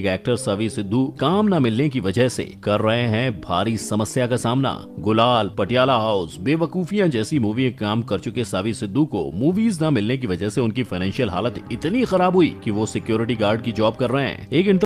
actor सवि Sidhu काम न मिलने की वजह से कर रहे हैं भारी समस्या का सामना गुलाल पटियाला हाउस बेवकूफिया जैसी मूवी काम कर चुके सावी सिद्धू को मूवीज न मिलने की वजह से उनकी फाइनेंशियल हालत इतनी खराब हुई कि वो सिक्योरिटी गार्ड की जॉब कर रहे हैं एक